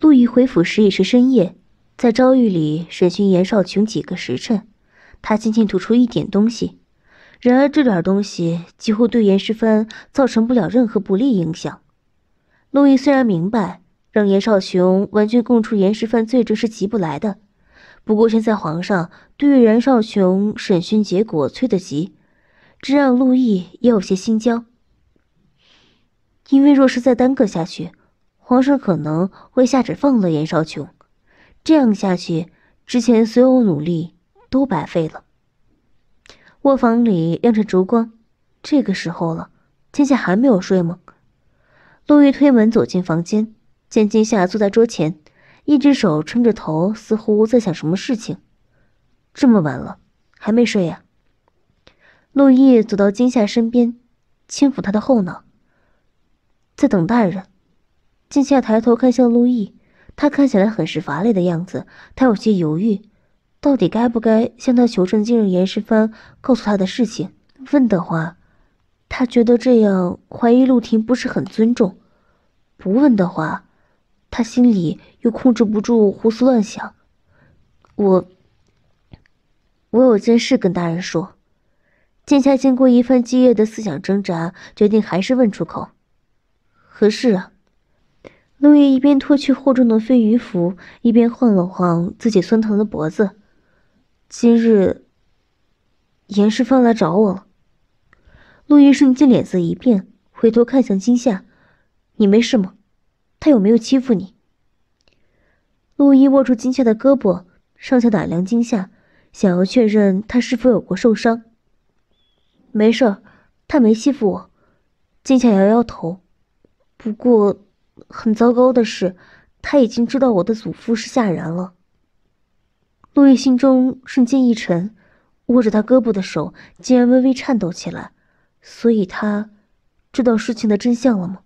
陆绎回府时已是深夜，在诏狱里审讯严少琼几个时辰，他仅仅吐出一点东西，然而这点东西几乎对严世蕃造成不了任何不利影响。陆绎虽然明白让严少琼完全供出严世蕃罪证是急不来的，不过现在皇上对于严少琼审讯结果催得急，这让陆绎也有些心焦，因为若是再耽搁下去。皇上可能会下旨放了严少琼，这样下去，之前所有努力都白费了。卧房里亮着烛光，这个时候了，金夏还没有睡吗？陆毅推门走进房间，见金夏坐在桌前，一只手撑着头，似乎在想什么事情。这么晚了，还没睡呀？陆毅走到金夏身边，轻抚她的后脑，在等大人。静夏抬头看向陆毅，他看起来很是乏累的样子。他有些犹豫，到底该不该向他求证今日严世蕃告诉他的事情？问的话，他觉得这样怀疑陆廷不是很尊重；不问的话，他心里又控制不住胡思乱想。我，我有件事跟大人说。静夏经过一番激烈的思想挣扎，决定还是问出口。何事啊？陆毅一边脱去厚重的飞鱼服，一边晃了晃自己酸疼的脖子。今日严世蕃来找我了。陆毅瞬间脸色一变，回头看向金夏：“你没事吗？他有没有欺负你？”陆毅握住金夏的胳膊，上下打量金夏，想要确认他是否有过受伤。没事，他没欺负我。金夏摇摇头，不过。很糟糕的是，他已经知道我的祖父是夏然了。陆毅心中瞬间一沉，握着他胳膊的手竟然微微颤抖起来。所以，他知道事情的真相了吗？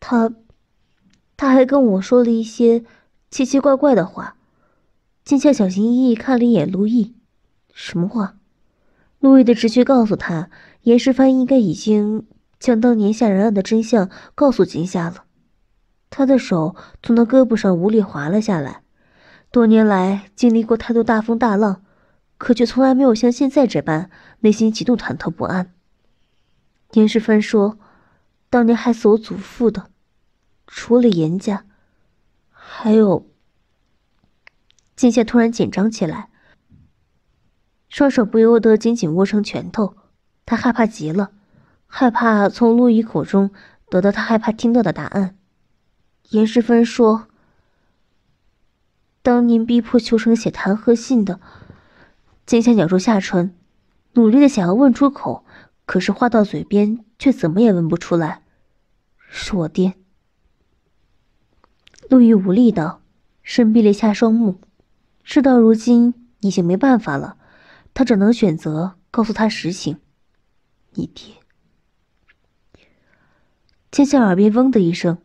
他，他还跟我说了一些奇奇怪怪的话。金夏小心翼翼看了一眼陆毅，什么话？陆毅的直觉告诉他，严世蕃应该已经将当年夏然案的真相告诉金夏了。他的手从他胳膊上无力滑了下来。多年来经历过太多大风大浪，可却从来没有像现在这般内心极度忐忑不安。严世蕃说：“当年害死我祖父的，除了严家，还有……”今夏突然紧张起来，双手不由得紧紧握成拳头。她害怕极了，害怕从陆绎口中得到他害怕听到的答案。严世蕃说：“当年逼迫秋生写弹劾信的。”芊下咬住下唇，努力的想要问出口，可是话到嘴边却怎么也问不出来。“是我爹。”陆玉无力道，深闭了一下双目。事到如今，已经没办法了，他只能选择告诉他实情。“你爹。”剑芊耳边嗡的一声。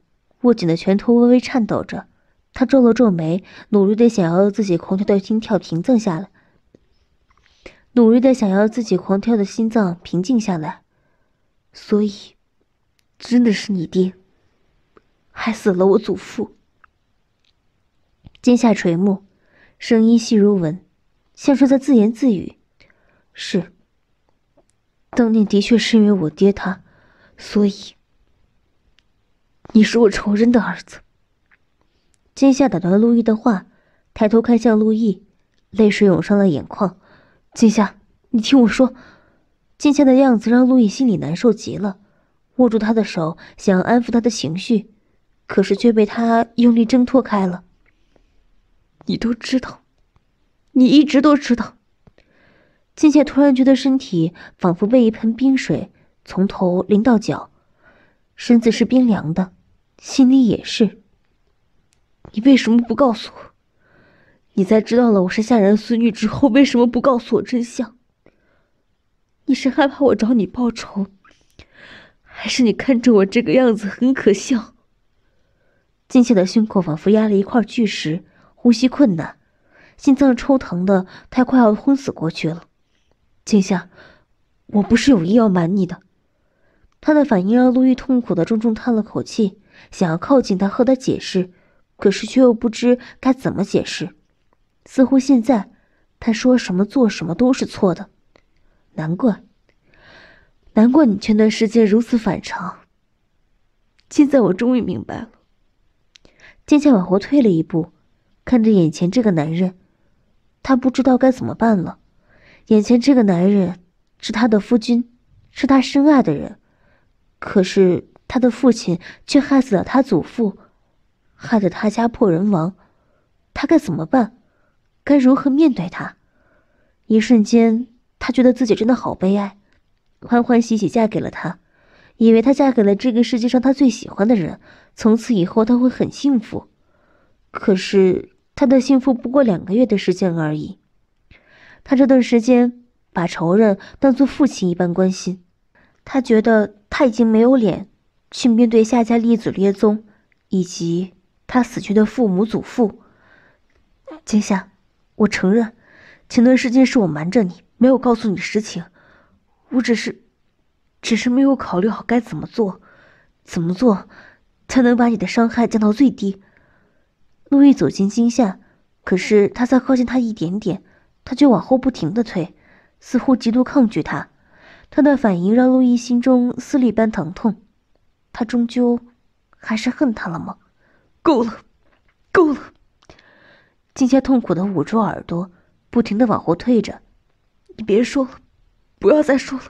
握紧的拳头微微颤抖着，他皱了皱眉，努力的想要自己狂跳的心跳平静下来，努力的想要自己狂跳的心脏平静下来。所以，真的是你爹，害死了我祖父。肩下垂目，声音细如蚊，像是在自言自语：“是，当年的确是因为我爹他，所以。”你是我仇人的儿子。今夏打断陆毅的话，抬头看向陆毅，泪水涌上了眼眶。今夏，你听我说。今夏的样子让陆毅心里难受极了，握住他的手，想要安抚他的情绪，可是却被他用力挣脱开了。你都知道，你一直都知道。金夏突然觉得身体仿佛被一盆冰水从头淋到脚，身子是冰凉的。心里也是。你为什么不告诉我？你在知道了我是然的孙女之后，为什么不告诉我真相？你是害怕我找你报仇，还是你看着我这个样子很可笑？金夏的胸口仿佛压了一块巨石，呼吸困难，心脏抽疼的，他快要昏死过去了。金夏，我不是有意要瞒你的。他的反应让陆毅痛苦的重重叹了口气。想要靠近他和他解释，可是却又不知该怎么解释。似乎现在他说什么做什么都是错的，难怪，难怪你前段时间如此反常。现在我终于明白了。渐渐往后退了一步，看着眼前这个男人，她不知道该怎么办了。眼前这个男人是她的夫君，是她深爱的人，可是。他的父亲却害死了他祖父，害得他家破人亡，他该怎么办？该如何面对他？一瞬间，他觉得自己真的好悲哀。欢欢喜喜嫁给了他，以为他嫁给了这个世界上他最喜欢的人，从此以后他会很幸福。可是他的幸福不过两个月的时间而已。他这段时间把仇人当做父亲一般关心，他觉得他已经没有脸。去面对夏家列祖列宗，以及他死去的父母祖父。今夏，我承认，前段时间是我瞒着你，没有告诉你实情。我只是，只是没有考虑好该怎么做，怎么做才能把你的伤害降到最低。陆毅走近今夏，可是他再靠近他一点点，他却往后不停的退，似乎极度抗拒他。他的反应让陆毅心中撕裂般疼痛。他终究还是恨他了吗？够了，够了！金夏痛苦的捂住耳朵，不停的往后退着。你别说了，不要再说了。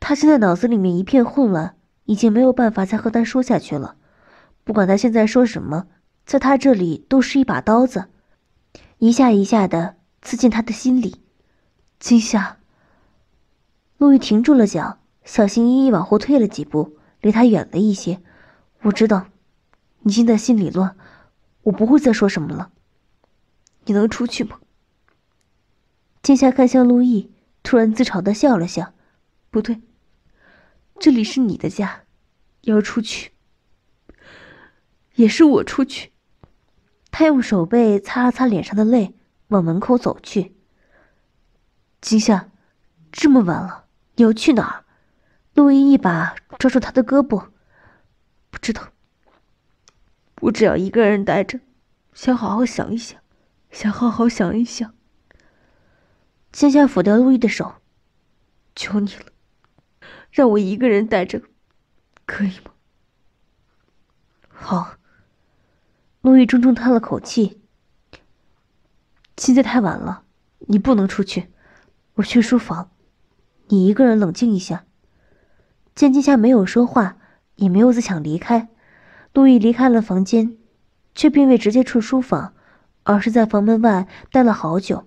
他现在脑子里面一片混乱，已经没有办法再和他说下去了。不管他现在说什么，在他这里都是一把刀子，一下一下的刺进他的心里。金夏，陆毅停住了脚。小心翼翼往后退了几步，离他远了一些。我知道，你现在心里乱，我不会再说什么了。你能出去吗？今夏看向陆毅，突然自嘲的笑了笑。不对，这里是你的家，要出去，也是我出去。他用手背擦了擦脸上的泪，往门口走去。今夏，这么晚了，你要去哪儿？陆毅一把抓住他的胳膊，不知道。我只要一个人待着，想好好想一想，想好好想一想。先下抚掉陆毅的手，求你了，让我一个人待着，可以吗？好。陆毅重重叹了口气。现在太晚了，你不能出去，我去书房，你一个人冷静一下。见静夏没有说话，也没有自想离开，陆毅离开了房间，却并未直接出书房，而是在房门外待了好久。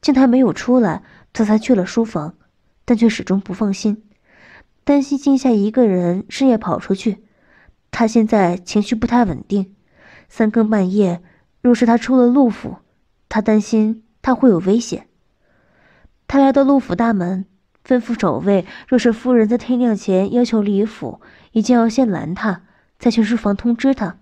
见他没有出来，他才去了书房，但却始终不放心，担心静夏一个人深夜跑出去。他现在情绪不太稳定，三更半夜，若是他出了陆府，他担心他会有危险。他来到陆府大门。吩咐守卫，若是夫人在天亮前要求离府，一定要先拦她，再去书房通知她。